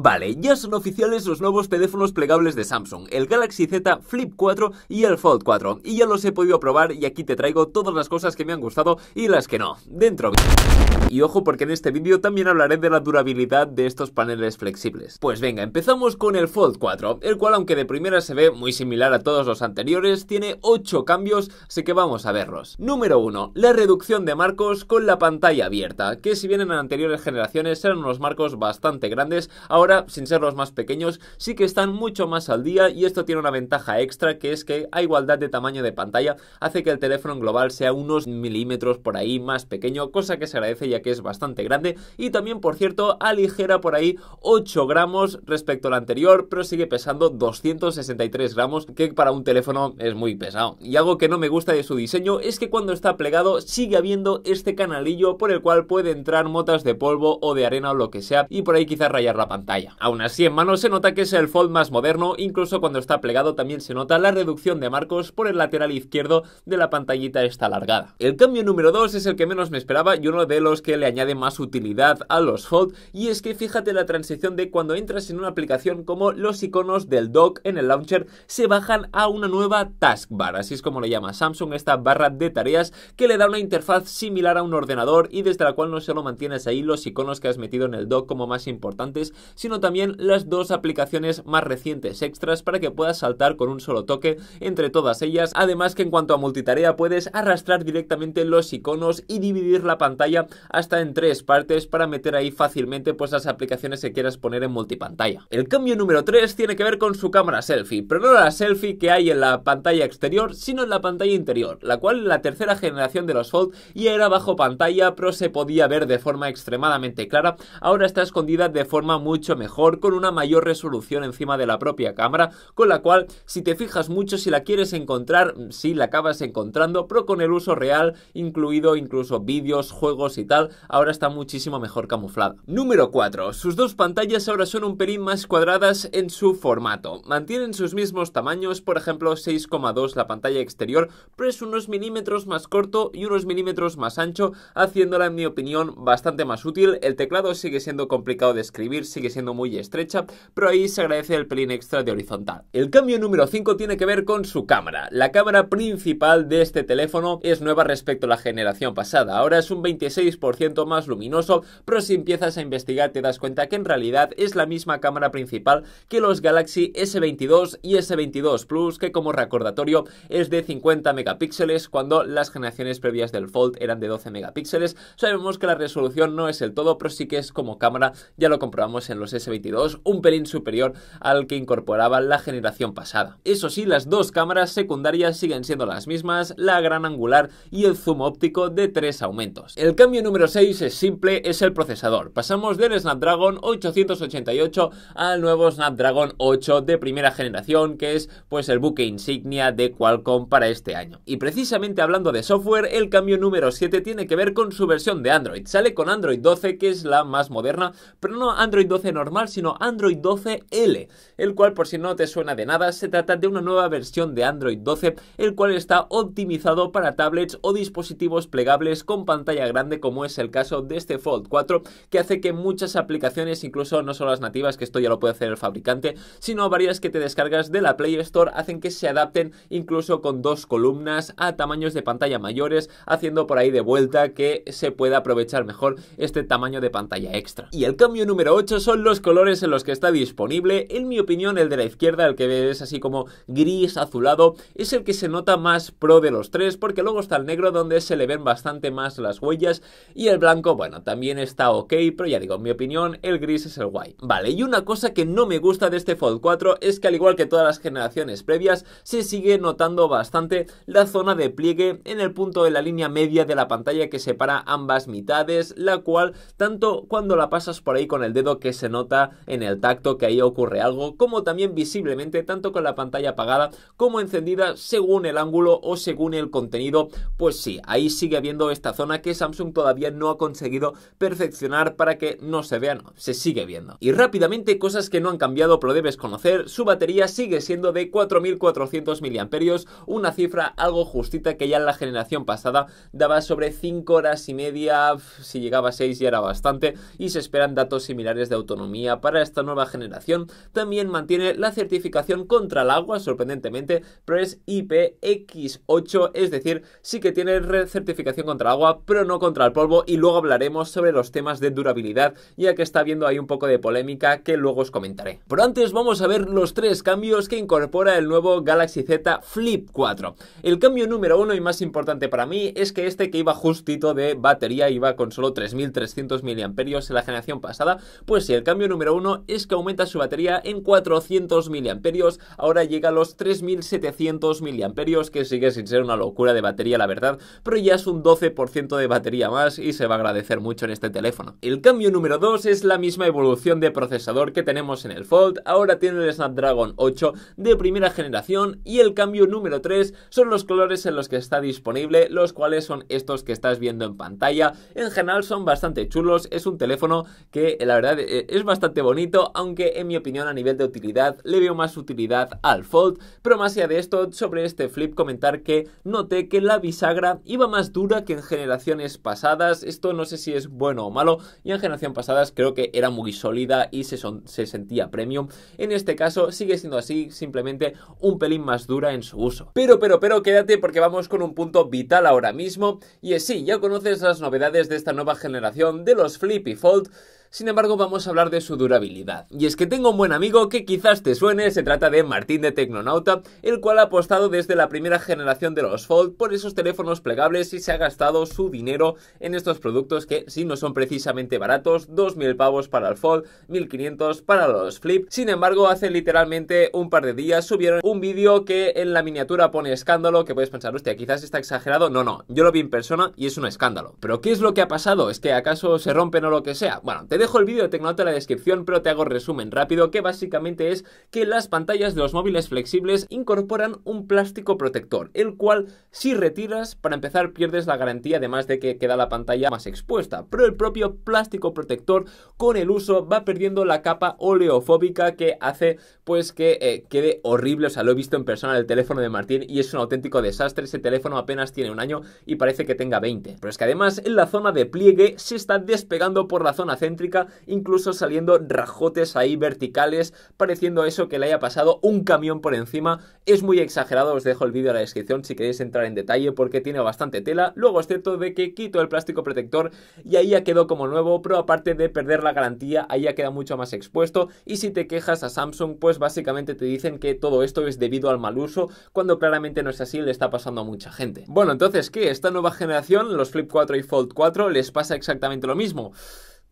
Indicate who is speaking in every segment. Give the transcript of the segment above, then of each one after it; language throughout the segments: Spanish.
Speaker 1: Vale, ya son oficiales los nuevos teléfonos plegables de Samsung, el Galaxy Z Flip 4 y el Fold 4, y ya los he podido probar y aquí te traigo todas las cosas que me han gustado y las que no. Dentro... Y ojo porque en este vídeo también hablaré de la durabilidad de estos paneles flexibles. Pues venga, empezamos con el Fold 4, el cual aunque de primera se ve muy similar a todos los anteriores, tiene 8 cambios, así que vamos a verlos. Número 1. La reducción de marcos con la pantalla abierta, que si bien en anteriores generaciones eran unos marcos bastante grandes, ahora sin ser los más pequeños, sí que están mucho más al día y esto tiene una ventaja extra que es que a igualdad de tamaño de pantalla hace que el teléfono global sea unos milímetros por ahí más pequeño, cosa que se agradece ya que es bastante grande y también por cierto aligera por ahí 8 gramos respecto al anterior, pero sigue pesando 263 gramos que para un teléfono es muy pesado. Y algo que no me gusta de su diseño es que cuando está plegado sigue habiendo este canalillo por el cual puede entrar motas de polvo o de arena o lo que sea y por ahí quizás rayar la pantalla. Aún así en mano se nota que es el fold más moderno, incluso cuando está plegado también se nota la reducción de marcos por el lateral izquierdo de la pantallita esta alargada. El cambio número 2 es el que menos me esperaba y uno de los que le añade más utilidad a los fold y es que fíjate la transición de cuando entras en una aplicación como los iconos del dock en el launcher se bajan a una nueva taskbar, así es como le llama Samsung esta barra de tareas que le da una interfaz similar a un ordenador y desde la cual no solo mantienes ahí los iconos que has metido en el dock como más importantes, sino también las dos aplicaciones más recientes extras para que puedas saltar con un solo toque entre todas ellas. Además que en cuanto a multitarea puedes arrastrar directamente los iconos y dividir la pantalla hasta en tres partes para meter ahí fácilmente pues las aplicaciones que quieras poner en multipantalla. El cambio número 3 tiene que ver con su cámara selfie, pero no la selfie que hay en la pantalla exterior, sino en la pantalla interior, la cual en la tercera generación de los Fold ya era bajo pantalla, pero se podía ver de forma extremadamente clara, ahora está escondida de forma mucho mejor, con una mayor resolución encima de la propia cámara, con la cual si te fijas mucho, si la quieres encontrar, mm, si la acabas encontrando, pero con el uso real, incluido incluso vídeos, juegos y tal, ahora está muchísimo mejor camuflada. Número 4. Sus dos pantallas ahora son un pelín más cuadradas en su formato. Mantienen sus mismos tamaños, por ejemplo 6,2 la pantalla exterior, pero es unos milímetros más corto y unos milímetros más ancho, haciéndola en mi opinión bastante más útil. El teclado sigue siendo complicado de escribir, sigue siendo muy estrecha, pero ahí se agradece el pelín extra de horizontal. El cambio número 5 tiene que ver con su cámara. La cámara principal de este teléfono es nueva respecto a la generación pasada. Ahora es un 26% más luminoso, pero si empiezas a investigar te das cuenta que en realidad es la misma cámara principal que los Galaxy S22 y S22 Plus, que como recordatorio es de 50 megapíxeles cuando las generaciones previas del Fold eran de 12 megapíxeles. Sabemos que la resolución no es el todo, pero sí que es como cámara, ya lo comprobamos en los S22, un pelín superior al que incorporaba la generación pasada. Eso sí, las dos cámaras secundarias siguen siendo las mismas, la gran angular y el zoom óptico de tres aumentos. El cambio número 6 es simple, es el procesador. Pasamos del Snapdragon 888 al nuevo Snapdragon 8 de primera generación, que es pues el buque insignia de Qualcomm para este año. Y precisamente hablando de software, el cambio número 7 tiene que ver con su versión de Android. Sale con Android 12, que es la más moderna, pero no Android 12 normal, sino Android 12 L, el cual por si no te suena de nada, se trata de una nueva versión de Android 12, el cual está optimizado para tablets o dispositivos plegables con pantalla grande como es el caso de este Fold 4, que hace que muchas aplicaciones, incluso no solo las nativas, que esto ya lo puede hacer el fabricante, sino varias que te descargas de la Play Store, hacen que se adapten incluso con dos columnas a tamaños de pantalla mayores, haciendo por ahí de vuelta que se pueda aprovechar mejor este tamaño de pantalla extra. Y el cambio número 8 son los los colores en los que está disponible, en mi opinión el de la izquierda, el que es así como gris azulado, es el que se nota más pro de los tres, porque luego está el negro donde se le ven bastante más las huellas y el blanco, bueno, también está ok, pero ya digo, en mi opinión el gris es el guay. Vale, y una cosa que no me gusta de este Fold 4 es que al igual que todas las generaciones previas, se sigue notando bastante la zona de pliegue en el punto de la línea media de la pantalla que separa ambas mitades, la cual tanto cuando la pasas por ahí con el dedo que se nota nota en el tacto que ahí ocurre algo, como también visiblemente tanto con la pantalla apagada como encendida según el ángulo o según el contenido, pues sí, ahí sigue habiendo esta zona que Samsung todavía no ha conseguido perfeccionar para que no se vea se sigue viendo. Y rápidamente, cosas que no han cambiado, pero debes conocer, su batería sigue siendo de 4.400 mAh, una cifra algo justita que ya en la generación pasada daba sobre 5 horas y media, si llegaba a 6 ya era bastante, y se esperan datos similares de autonomía para esta nueva generación. También mantiene la certificación contra el agua, sorprendentemente, pero es IPX8, es decir, sí que tiene certificación contra el agua, pero no contra el polvo. Y luego hablaremos sobre los temas de durabilidad, ya que está habiendo ahí un poco de polémica que luego os comentaré. Pero antes vamos a ver los tres cambios que incorpora el nuevo Galaxy Z Flip 4. El cambio número uno y más importante para mí es que este que iba justito de batería, iba con solo 3.300 mAh en la generación pasada, pues si el cambio número uno es que aumenta su batería en 400 miliamperios, ahora llega a los 3700 miliamperios, que sigue sin ser una locura de batería la verdad, pero ya es un 12% de batería más y se va a agradecer mucho en este teléfono. El cambio número 2 es la misma evolución de procesador que tenemos en el Fold, ahora tiene el Snapdragon 8 de primera generación y el cambio número 3 son los colores en los que está disponible, los cuales son estos que estás viendo en pantalla. En general son bastante chulos, es un teléfono que la verdad es eh, es bastante bonito, aunque en mi opinión a nivel de utilidad le veo más utilidad al Fold, pero más allá de esto, sobre este flip comentar que noté que la bisagra iba más dura que en generaciones pasadas, esto no sé si es bueno o malo, y en generación pasadas creo que era muy sólida y se, sentía premium, en este caso sigue siendo así, simplemente un pelín más dura en su uso. Pero, pero, pero, quédate porque vamos con un punto vital ahora mismo, y es sí, ya conoces las novedades de esta nueva generación de los Flip y Fold, sin embargo, vamos a hablar de su durabilidad. Y es que tengo un buen amigo que quizás te suene, se trata de Martín de Tecnonauta, el cual ha apostado desde la primera generación de los Fold por esos teléfonos plegables y se ha gastado su dinero en estos productos que, si no son precisamente baratos, 2.000 pavos para el Fold, 1.500 para los Flip. Sin embargo, hace literalmente un par de días subieron un vídeo que en la miniatura pone escándalo, que puedes pensar, hostia, quizás está exagerado. No, no, yo lo vi en persona y es un escándalo. Pero ¿qué es lo que ha pasado? ¿Es que acaso se rompen o lo que sea? Bueno, te dejo el vídeo de tecnología en la descripción, pero te hago resumen rápido que básicamente es que las pantallas de los móviles flexibles incorporan un plástico protector, el cual si retiras, para empezar pierdes la garantía además de que queda la pantalla más expuesta, pero el propio plástico protector con el uso va perdiendo la capa oleofóbica que hace pues que eh, quede horrible, o sea, lo he visto en persona el teléfono de Martín y es un auténtico desastre, ese teléfono apenas tiene un año y parece que tenga 20, pero es que además en la zona de pliegue se está despegando por la zona céntrica incluso saliendo rajotes ahí verticales, pareciendo eso que le haya pasado un camión por encima. Es muy exagerado, os dejo el vídeo en la descripción si queréis entrar en detalle porque tiene bastante tela. Luego es cierto de que quito el plástico protector y ahí ya quedó como nuevo, pero aparte de perder la garantía, ahí ya queda mucho más expuesto. Y si te quejas a Samsung, pues básicamente te dicen que todo esto es debido al mal uso, cuando claramente no es así, le está pasando a mucha gente. Bueno, entonces, ¿qué? Esta nueva generación, los Flip 4 y Fold 4, les pasa exactamente lo mismo.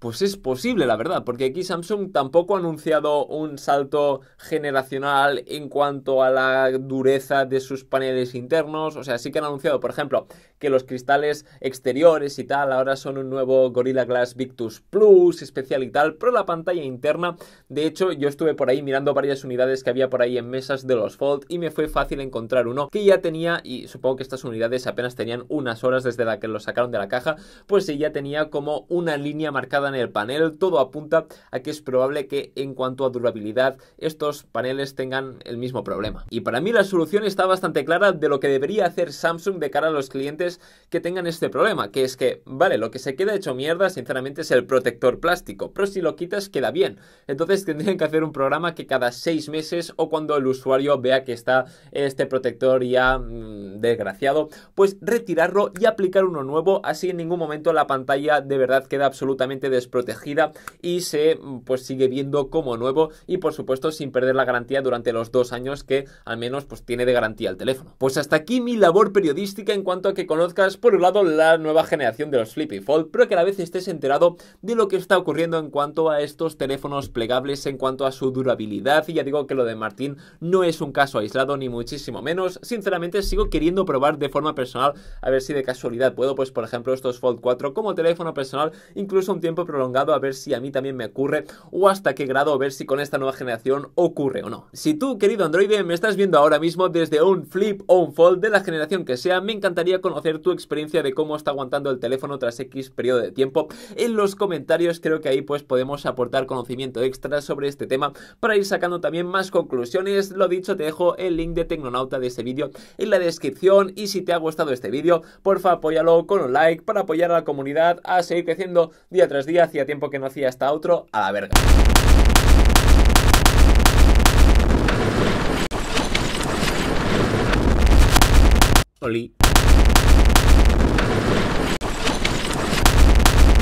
Speaker 1: Pues es posible, la verdad, porque aquí Samsung tampoco ha anunciado un salto generacional en cuanto a la dureza de sus paneles internos. O sea, sí que han anunciado, por ejemplo, que los cristales exteriores y tal ahora son un nuevo Gorilla Glass Victus Plus especial y tal, pero la pantalla interna, de hecho, yo estuve por ahí mirando varias unidades que había por ahí en mesas de los Fold y me fue fácil encontrar uno que ya tenía, y supongo que estas unidades apenas tenían unas horas desde la que lo sacaron de la caja, pues sí, ya tenía como una línea marcada el panel, todo apunta a que es probable que en cuanto a durabilidad estos paneles tengan el mismo problema. Y para mí la solución está bastante clara de lo que debería hacer Samsung de cara a los clientes que tengan este problema, que es que, vale, lo que se queda hecho mierda sinceramente es el protector plástico, pero si lo quitas queda bien. Entonces tendrían que hacer un programa que cada seis meses o cuando el usuario vea que está este protector ya mm, desgraciado, pues retirarlo y aplicar uno nuevo, así en ningún momento la pantalla de verdad queda absolutamente protegida y se mm, pues sigue viendo como nuevo y por supuesto sin perder la garantía durante los dos años que al menos pues tiene de garantía el teléfono. Pues hasta aquí mi labor periodística en cuanto a que conozcas por un lado la nueva generación de los Flippy Fold, pero que a la vez estés enterado de lo que está ocurriendo en cuanto a estos teléfonos plegables, en cuanto a su durabilidad y ya digo que lo de Martín no es un caso aislado ni muchísimo menos. Sinceramente sigo queriendo probar de forma personal a ver si de casualidad puedo pues por ejemplo estos Fold 4 como teléfono personal incluso un tiempo prolongado a ver si a mí también me ocurre o hasta qué grado a ver si con esta nueva generación ocurre o no. Si tú, querido androide, me estás viendo ahora mismo desde un flip o un fold de la generación que sea, me encantaría conocer tu experiencia de cómo está aguantando el teléfono tras X periodo de tiempo. En los comentarios creo que ahí pues podemos aportar conocimiento extra sobre este tema para ir sacando también más conclusiones. Lo dicho, te dejo el link de Tecnonauta de ese vídeo en la descripción y si te ha gustado este vídeo, porfa apóyalo con un like para apoyar a la comunidad a seguir creciendo día tras día hacía, tiempo que no hacía hasta otro, a la verga.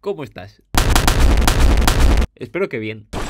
Speaker 1: ¿Cómo estás? Espero que bien.